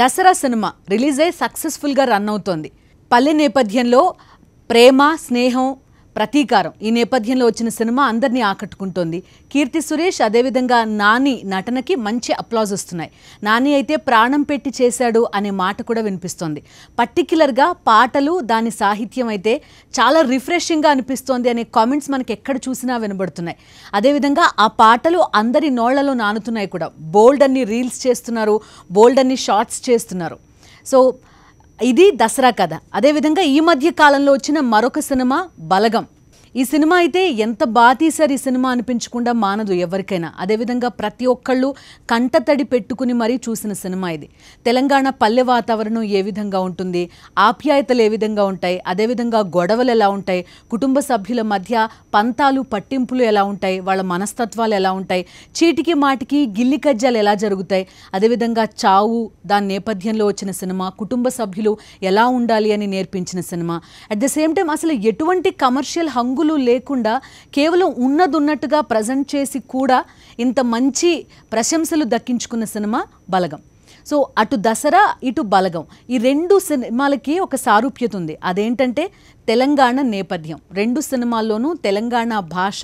Dasara cinema release అయ్యి సక్సెస్ఫుల్గా run అవుతోంది పల్లె నేపథ్యంలో ప్రేమ స్నేహం ప్రతీకారం ఈ నేపథ్యంలో వచ్చిన సినిమా అందరినీ ఆకట్టుకుంటోంది కీర్తి సురేష్ అదేవిధంగా నాని నటనకి మంచి అప్లాజ్ వస్తున్నాయి నాని అయితే ప్రాణం పెట్టి చేశాడు అనే మాట కూడా వినిపిస్తోంది పర్టిక్యులర్గా పాటలు దాని సాహిత్యం అయితే చాలా రిఫ్రెషింగ్గా అనిపిస్తోంది అనే కామెంట్స్ మనకి ఎక్కడ చూసినా వినబడుతున్నాయి అదేవిధంగా ఆ పాటలు అందరి నోళ్లలో నానుతున్నాయి కూడా బోల్డ్ అన్ని రీల్స్ చేస్తున్నారు బోల్డ్ అన్ని షార్ట్స్ చేస్తున్నారు సో ఇది దసరా కథ అదేవిధంగా ఈ మధ్య కాలంలో వచ్చిన మరొక సినిమా బలగం ఈ సినిమా అయితే ఎంత బాతీసారి ఈ సినిమా అనిపించకుండా మానదు ఎవరికైనా అదేవిధంగా ప్రతి ఒక్కళ్ళు కంటతడి పెట్టుకుని మరీ చూసిన సినిమా ఇది తెలంగాణ పల్లె వాతావరణం ఏ విధంగా ఉంటుంది ఆప్యాయతలు ఏ విధంగా ఉంటాయి అదేవిధంగా గొడవలు ఎలా ఉంటాయి కుటుంబ సభ్యుల మధ్య పంతాలు పట్టింపులు ఎలా ఉంటాయి వాళ్ళ మనస్తత్వాలు ఎలా ఉంటాయి చీటికి మాటికి గిల్లి కజ్జాలు ఎలా జరుగుతాయి అదేవిధంగా చావు దాని నేపథ్యంలో వచ్చిన సినిమా కుటుంబ సభ్యులు ఎలా ఉండాలి అని నేర్పించిన cinema at the same time అసలు ఎటువంటి కమర్షియల్ హంగు రంగులు లేకుండా కేవలం ఉన్నదున్నట్టుగా ప్రజెంట్ చేసి కూడా ఇంత మంచి ప్రశంసలు దక్కించుకున్న సినిమా బలగం సో అటు దసరా ఇటు బలగం ఈ రెండు సినిమాలకి ఒక సారూప్యత ఉంది అదేంటంటే తెలంగాణ నేపథ్యం రెండు సినిమాల్లోనూ తెలంగాణ భాష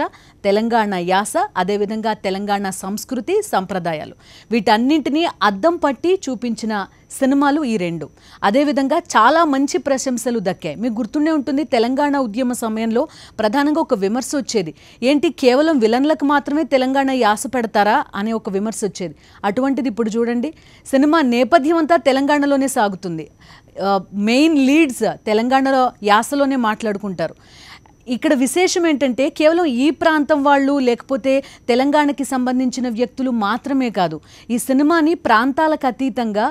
తెలంగాణ యాస అదేవిధంగా తెలంగాణ సంస్కృతి సంప్రదాయాలు వీటన్నింటినీ అద్దం పట్టి చూపించిన సినిమాలు ఈ రెండు అదేవిధంగా చాలా మంచి ప్రశంసలు దక్కాయి మీకు గుర్తుండే ఉంటుంది తెలంగాణ ఉద్యమ సమయంలో ప్రధానంగా ఒక విమర్శ వచ్చేది ఏంటి కేవలం విలన్లకు మాత్రమే తెలంగాణ యాస పెడతారా అనే ఒక విమర్శ వచ్చేది అటువంటిది ఇప్పుడు చూడండి సినిమా నేపథ్యం అంతా తెలంగాణలోనే సాగుతుంది మెయిన్ లీడ్స్ తెలంగాణలో యాసలోనే మాట్లాడుకుంటారు ఇక్కడ విశేషం ఏంటంటే కేవలం ఈ ప్రాంతం వాళ్ళు లేకపోతే తెలంగాణకి సంబంధించిన వ్యక్తులు మాత్రమే కాదు ఈ సినిమాని ప్రాంతాలకు అతీతంగా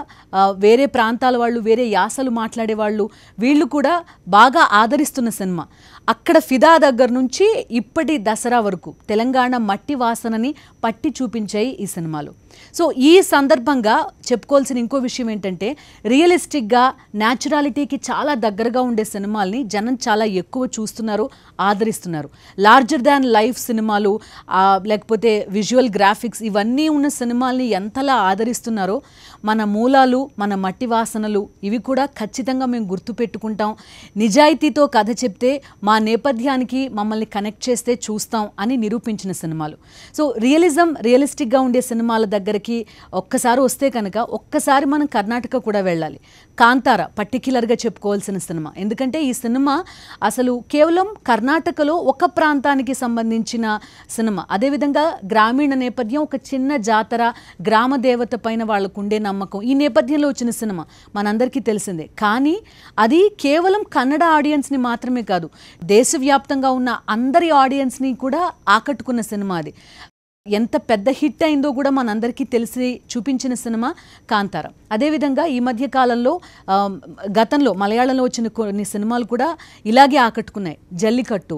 వేరే ప్రాంతాల వాళ్ళు వేరే యాసలు మాట్లాడే వాళ్ళు వీళ్ళు కూడా బాగా ఆదరిస్తున్న సినిమా అక్కడ ఫిదా దగ్గర నుంచి ఇప్పటి దసరా వరకు తెలంగాణ మట్టి వాసనని పట్టి చూపించాయి ఈ సినిమాలు సో ఈ సందర్భంగా చెప్పుకోవాల్సిన ఇంకో విషయం ఏంటంటే రియలిస్టిక్గా న్యాచురాలిటీకి చాలా దగ్గరగా ఉండే సినిమాల్ని జనం చాలా ఎక్కువ చూస్తున్నారు ఆదరిస్తున్నారు లార్జర్ దాన్ లైఫ్ సినిమాలు లేకపోతే విజువల్ గ్రాఫిక్స్ ఇవన్నీ ఉన్న సినిమాల్ని ఎంతలా ఆదరిస్తున్నారో మన మూలాలు మన మట్టి వాసనలు ఇవి కూడా ఖచ్చితంగా మేము గుర్తుపెట్టుకుంటాం నిజాయితీతో కథ చెప్తే మా నేపథ్యానికి మమ్మల్ని కనెక్ట్ చేస్తే చూస్తాం అని నిరూపించిన సినిమాలు సో రియలిజం రియలిస్టిక్గా ఉండే సినిమాల దగ్గరికి ఒక్కసారి వస్తే కనుక ఒక్కసారి మనం కర్ణాటక కూడా వెళ్ళాలి కాంతార పర్టిక్యులర్గా చెప్పుకోవాల్సిన సినిమా ఎందుకంటే ఈ సినిమా అసలు కేవలం కర్ణాటకలో ఒక ప్రాంతానికి సంబంధించిన సినిమా అదేవిధంగా గ్రామీణ నేపథ్యం ఒక చిన్న జాతర గ్రామ దేవత పైన వాళ్ళకు ఉండే నమ్మకం ఈ నేపథ్యంలో వచ్చిన సినిమా మనందరికీ తెలిసిందే కానీ అది కేవలం కన్నడ ఆడియన్స్ని మాత్రమే కాదు దేశవ్యాప్తంగా ఉన్న అందరి ఆడియన్స్ని కూడా ఆకట్టుకున్న సినిమా అది ఎంత పెద్ద హిట్ అయిందో కూడా మనందరికీ తెలిసి చూపించిన సినిమా కాంతారం అదేవిధంగా ఈ మధ్య కాలంలో గతంలో మలయాళంలో వచ్చిన కొన్ని సినిమాలు కూడా ఇలాగే ఆకట్టుకున్నాయి జల్లికట్టు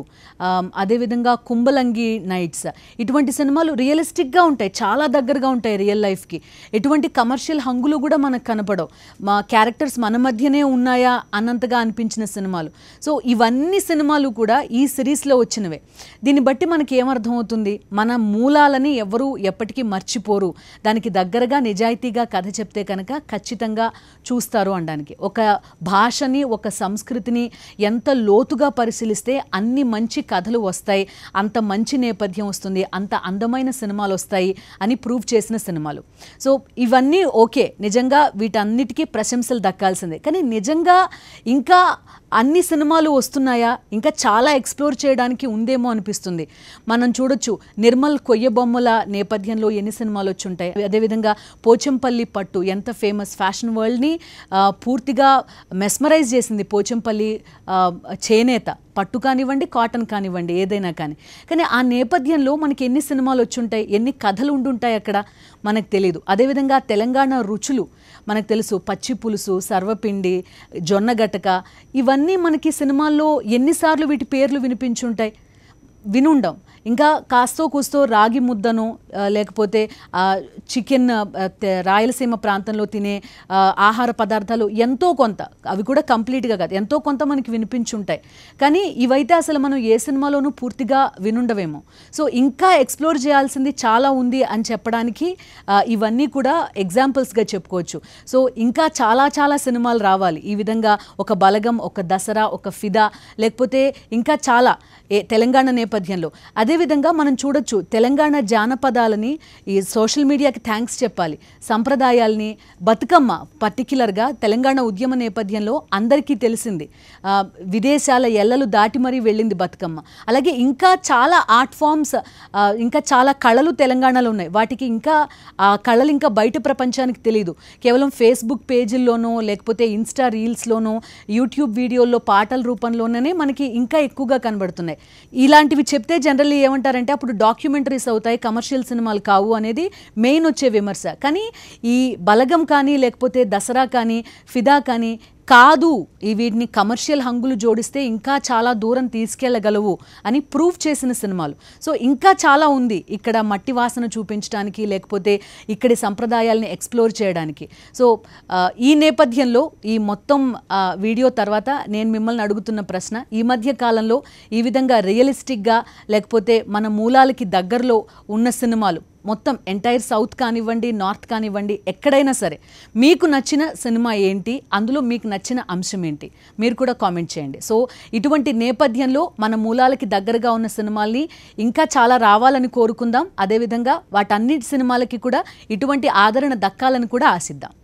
అదేవిధంగా కుంబలంగి నైట్స్ ఇటువంటి సినిమాలు రియలిస్టిక్గా ఉంటాయి చాలా దగ్గరగా ఉంటాయి రియల్ లైఫ్కి ఎటువంటి కమర్షియల్ హంగులు కూడా మనకు కనపడవు మా క్యారెక్టర్స్ మన మధ్యనే ఉన్నాయా అన్నంతగా అనిపించిన సినిమాలు సో ఇవన్నీ సినిమాలు కూడా ఈ సిరీస్లో వచ్చినవే దీన్ని బట్టి మనకి ఏమర్థమవుతుంది మన మూలా విషయాలని ఎవరూ ఎప్పటికీ మర్చిపోరు దానికి దగ్గరగా నిజాయితీగా కథ చెప్తే కనుక ఖచ్చితంగా చూస్తారు అనడానికి ఒక భాషని ఒక సంస్కృతిని ఎంత లోతుగా పరిశీలిస్తే అన్ని మంచి కథలు వస్తాయి అంత మంచి నేపథ్యం వస్తుంది అంత అందమైన సినిమాలు వస్తాయి అని ప్రూవ్ చేసిన సినిమాలు సో ఇవన్నీ ఓకే నిజంగా వీటన్నిటికీ ప్రశంసలు దక్కాల్సిందే కానీ నిజంగా ఇంకా అన్ని సినిమాలు వస్తున్నాయా ఇంకా చాలా ఎక్స్ప్లోర్ చేయడానికి ఉందేమో అనిపిస్తుంది మనం చూడొచ్చు నిర్మల్ కొయ్యబాబు బొమ్మల నేపథ్యంలో ఎన్ని సినిమాలు వచ్చి ఉంటాయి అదేవిధంగా పోచంపల్లి పట్టు ఎంత ఫేమస్ ఫ్యాషన్ వరల్డ్ని పూర్తిగా మెస్మరైజ్ చేసింది పోచంపల్లి చేనేత పట్టు కానివ్వండి కాటన్ కానివ్వండి ఏదైనా కానీ కానీ ఆ నేపథ్యంలో మనకి ఎన్ని సినిమాలు వచ్చి ఉంటాయి ఎన్ని కథలు ఉండుంటాయి అక్కడ మనకు తెలియదు అదేవిధంగా తెలంగాణ రుచులు మనకు తెలుసు పచ్చి పులుసు సర్వపిండి జొన్నగటక ఇవన్నీ మనకి సినిమాల్లో ఎన్నిసార్లు వీటి పేర్లు వినిపించుంటాయి వినుండం ఇంకా కాస్తో కూస్తో రాగి ముద్దను లేకపోతే చికెన్ రాయలసీమ ప్రాంతంలో తినే ఆహార పదార్థాలు ఎంతో కొంత అవి కూడా కంప్లీట్గా కాదు ఎంతో కొంత మనకి వినిపించుంటాయి కానీ ఇవైతే అసలు మనం ఏ సినిమాలోనూ పూర్తిగా వినుండవేమో సో ఇంకా ఎక్స్ప్లోర్ చేయాల్సింది చాలా ఉంది అని చెప్పడానికి ఇవన్నీ కూడా ఎగ్జాంపుల్స్గా చెప్పుకోవచ్చు సో ఇంకా చాలా చాలా సినిమాలు రావాలి ఈ విధంగా ఒక బలగం ఒక దసరా ఒక ఫిదా లేకపోతే ఇంకా చాలా తెలంగాణ నేపథ్యంలో అదేవిధంగా మనం చూడొచ్చు తెలంగాణ జానపదాలని ఈ సోషల్ మీడియాకి థ్యాంక్స్ చెప్పాలి సంప్రదాయాల్ని బతుకమ్మ పర్టిక్యులర్గా తెలంగాణ ఉద్యమ నేపథ్యంలో అందరికీ తెలిసింది విదేశాల ఎల్లలు దాటి మరీ వెళ్ళింది బతుకమ్మ అలాగే ఇంకా చాలా ఆర్ట్ ఫామ్స్ ఇంకా చాలా కళలు తెలంగాణలో ఉన్నాయి వాటికి ఇంకా ఆ కళలు ఇంకా బయట ప్రపంచానికి తెలియదు కేవలం ఫేస్బుక్ పేజీల్లోనో లేకపోతే ఇన్స్టా రీల్స్లోనో యూట్యూబ్ వీడియోల్లో పాటల రూపంలోనే మనకి ఇంకా ఎక్కువగా కనబడుతున్నాయి ఇలాంటివి ఇవి చెప్తే జనరల్లీ ఏమంటారంటే అప్పుడు డాక్యుమెంటరీస్ అవుతాయి కమర్షియల్ సినిమాలు కావు అనేది మెయిన్ వచ్చే విమర్శ కానీ ఈ బలగం కానీ లేకపోతే దసరా కానీ ఫిదా కానీ కాదు ఈ వీటిని కమర్షియల్ హంగులు జోడిస్తే ఇంకా చాలా దూరం తీసుకెళ్లగలవు అని ప్రూవ్ చేసిన సినిమాలు సో ఇంకా చాలా ఉంది ఇక్కడ మట్టి వాసన చూపించడానికి లేకపోతే ఇక్కడి సంప్రదాయాల్ని ఎక్స్ప్లోర్ చేయడానికి సో ఈ నేపథ్యంలో ఈ మొత్తం వీడియో తర్వాత నేను మిమ్మల్ని అడుగుతున్న ప్రశ్న ఈ మధ్య కాలంలో ఈ విధంగా రియలిస్టిక్గా లేకపోతే మన మూలాలకి దగ్గరలో ఉన్న సినిమాలు మొత్తం ఎంటైర్ సౌత్ కానివ్వండి నార్త్ కానివ్వండి ఎక్కడైనా సరే మీకు నచ్చిన సినిమా ఏంటి అందులో మీకు నచ్చిన అంశం ఏంటి మీరు కూడా కామెంట్ చేయండి సో ఇటువంటి నేపథ్యంలో మన మూలాలకి దగ్గరగా ఉన్న సినిమాల్ని ఇంకా చాలా రావాలని కోరుకుందాం అదేవిధంగా వాటన్నిటి సినిమాలకి కూడా ఇటువంటి ఆదరణ దక్కాలని కూడా ఆశిద్దాం